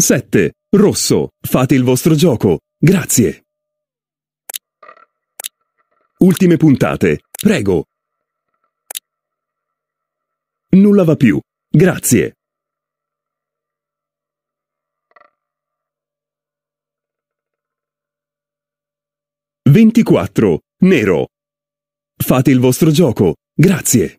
7. Rosso. Fate il vostro gioco. Grazie. Ultime puntate. Prego. Nulla va più. Grazie. Ventiquattro. Nero. Fate il vostro gioco. Grazie.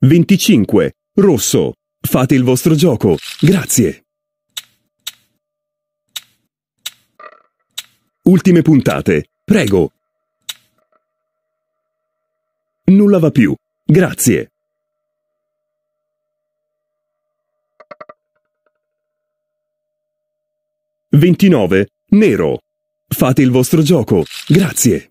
25. Rosso. Fate il vostro gioco. Grazie. Ultime puntate. Prego. Nulla va più. Grazie. Ventinove. Nero. Fate il vostro gioco. Grazie.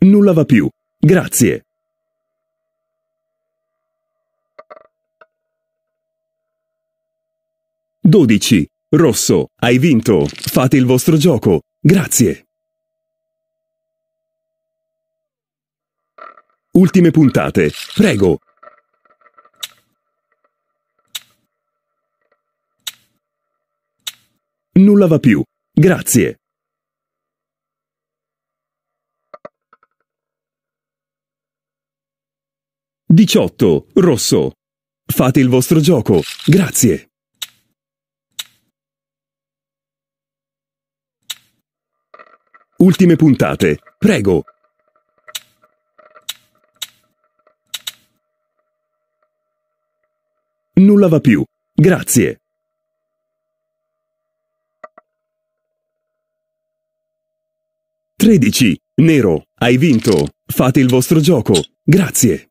Nulla va più. Grazie. Dodici. Rosso, hai vinto. Fate il vostro gioco. Grazie. Ultime puntate. Prego. Nulla va più. Grazie. 18. Rosso. Fate il vostro gioco. Grazie. Ultime puntate. Prego. Nulla va più. Grazie. Tredici. Nero. Hai vinto. Fate il vostro gioco. Grazie.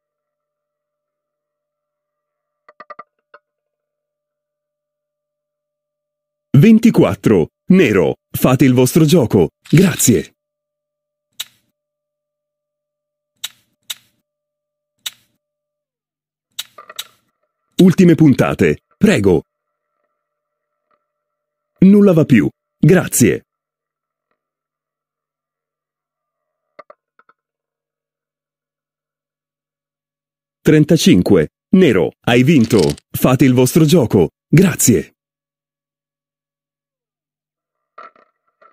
24. Nero. Fate il vostro gioco. Grazie. Ultime puntate. Prego. Nulla va più. Grazie. Trentacinque. Nero, hai vinto. Fate il vostro gioco. Grazie.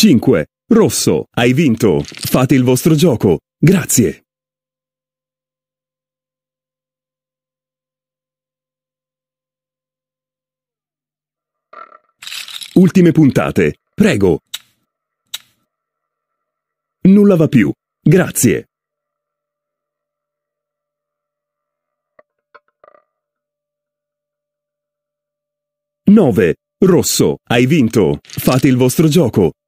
5. Rosso, hai vinto. Fate il vostro gioco. Grazie. Ultime puntate. Prego. Nulla va più. Grazie. Nove. Rosso, hai vinto. Fate il vostro gioco.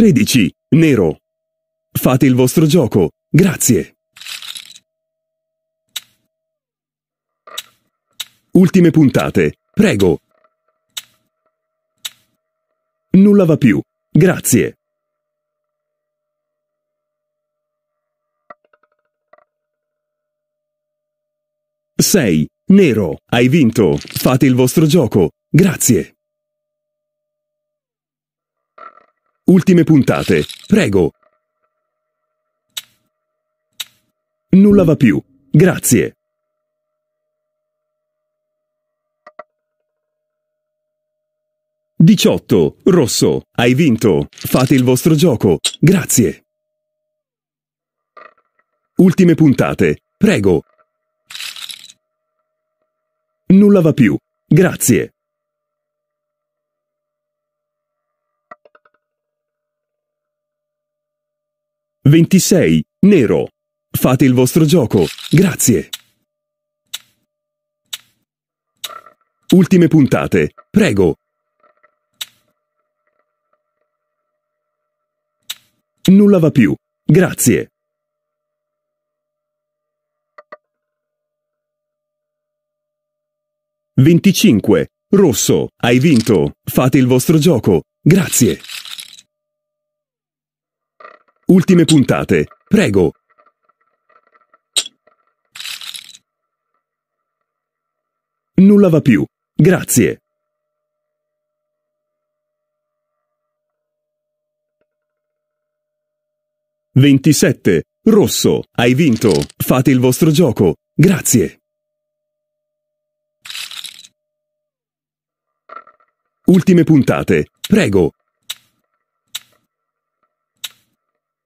13, nero. Fate il vostro gioco, grazie. Ultime puntate, prego. Nulla va più, grazie. Sei, nero, hai vinto. Fate il vostro gioco, grazie. Ultime puntate. Prego. Nulla va più. Grazie. Diciotto. Rosso. Hai vinto. Fate il vostro gioco. Grazie. Ultime puntate. Prego. Nulla va più. Grazie. 26. Nero. Fate il vostro gioco. Grazie. Ultime puntate. Prego. Nulla va più. Grazie. Venticinque. Rosso, hai vinto. Fate il vostro gioco. Grazie. Ultime puntate. Prego. Nulla va più. Grazie. Ventisette. Rosso. Hai vinto. Fate il vostro gioco. Grazie. Ultime puntate. Prego.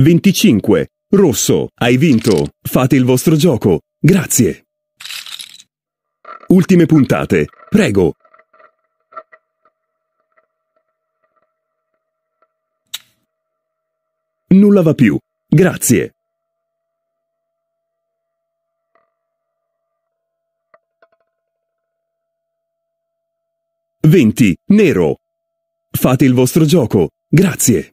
25. Rosso, hai vinto. Fate il vostro gioco. Grazie. Ultime puntate. Prego. Nulla va più. Grazie. Venti. Nero. Fate il vostro gioco. Grazie.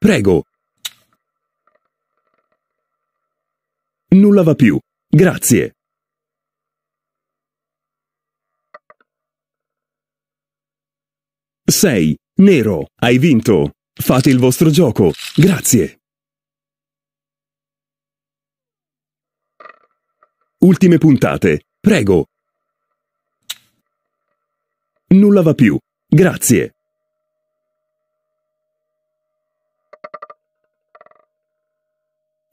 Prego. Nulla va più. Grazie. Sei. Nero. Hai vinto. Fate il vostro gioco. Grazie. Ultime puntate. Prego. Nulla va più. Grazie.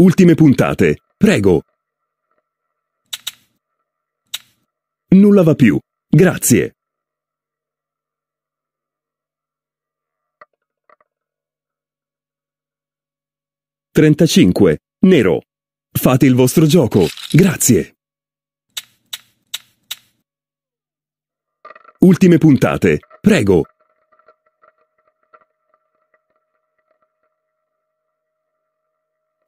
Ultime puntate. Prego. Nulla va più. Grazie. Trentacinque. Nero. Fate il vostro gioco. Grazie. Ultime puntate. Prego.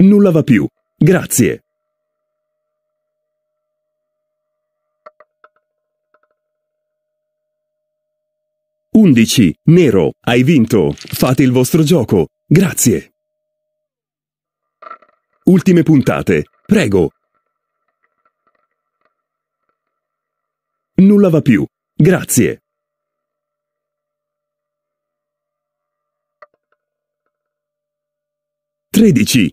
Nulla va più. Grazie. Undici. Nero, hai vinto. Fate il vostro gioco. Grazie. Ultime puntate. Prego. Nulla va più. Grazie. Tredici.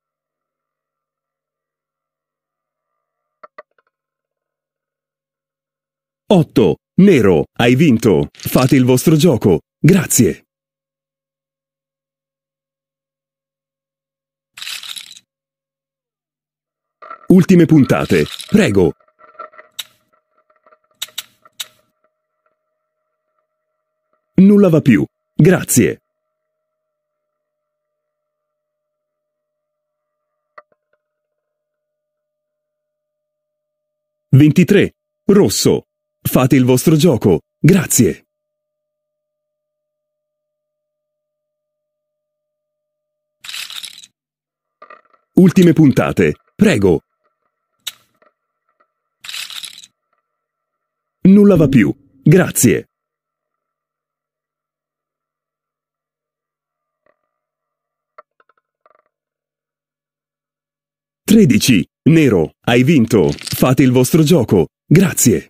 8. Nero, hai vinto. Fate il vostro gioco. Grazie. Ultime puntate. Prego. Nulla va più. Grazie. Ventitré. Rosso. Fate il vostro gioco. Grazie. Ultime puntate. Prego. Nulla va più. Grazie. Tredici. Nero, hai vinto. Fate il vostro gioco. Grazie.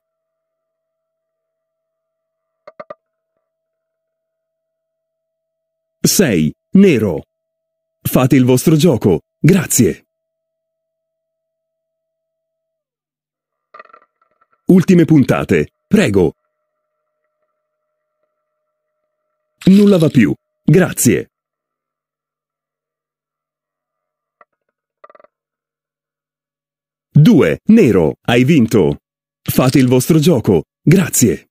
6. Nero. Fate il vostro gioco. Grazie. Ultime puntate. Prego. Nulla va più. Grazie. Due. Nero. Hai vinto. Fate il vostro gioco. Grazie.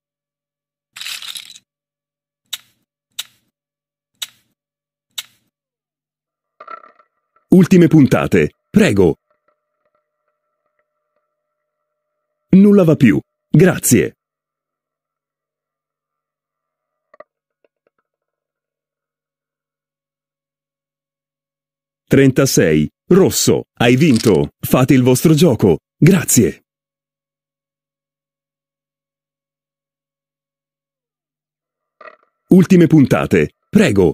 Ultime puntate. Prego. Nulla va più. Grazie. Trentasei. Rosso. Hai vinto. Fate il vostro gioco. Grazie. Ultime puntate. Prego.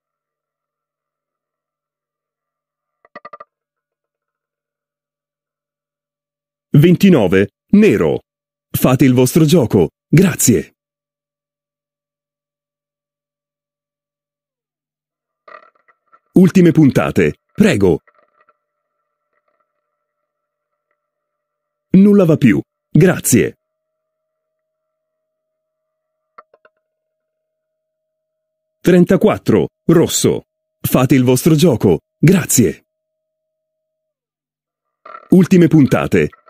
29. Nero. Fate il vostro gioco. Grazie. Ultime puntate. Prego. Nulla va più. Grazie. Trentaquattro. Rosso. Fate il vostro gioco. Grazie. Ultime puntate.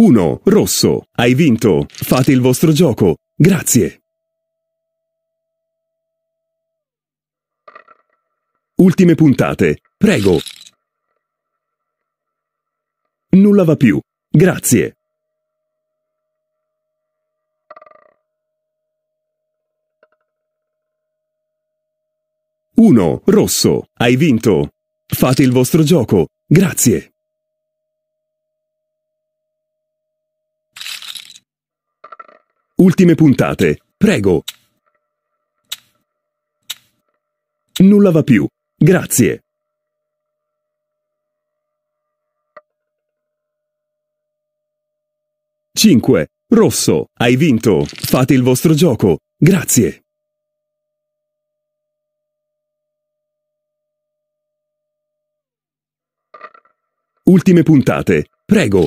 1. Rosso. Hai vinto. Fate il vostro gioco. Grazie. Ultime puntate. Prego. Nulla va più. Grazie. Uno, rosso. Hai vinto. Fate il vostro gioco. Grazie. Ultime puntate. Prego. Nulla va più. Grazie. Cinque. Rosso. Hai vinto. Fate il vostro gioco. Grazie. Ultime puntate. Prego.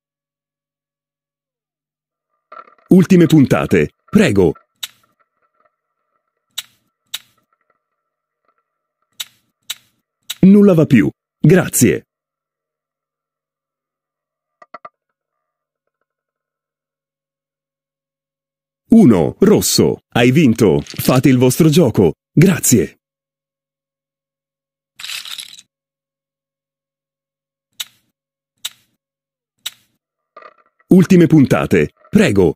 Ultime puntate. Prego. Nulla va più. Grazie. Uno, rosso. Hai vinto. Fate il vostro gioco. Grazie. Ultime puntate. Prego.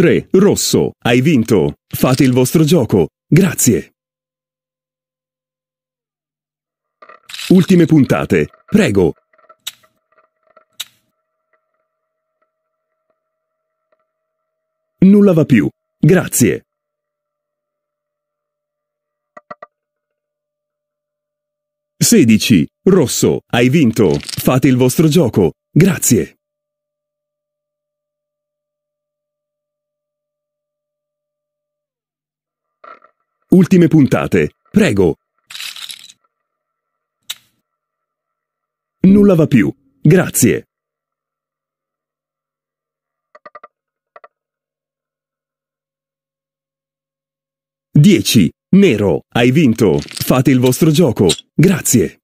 3. Rosso. Hai vinto. Fate il vostro gioco. Grazie. Ultime puntate. Prego. Nulla va più. Grazie. Sedici. Rosso. Hai vinto. Fate il vostro gioco. Grazie. Ultime puntate. Prego. Nulla va più. Grazie. Dieci. Nero, hai vinto. Fate il vostro gioco. Grazie.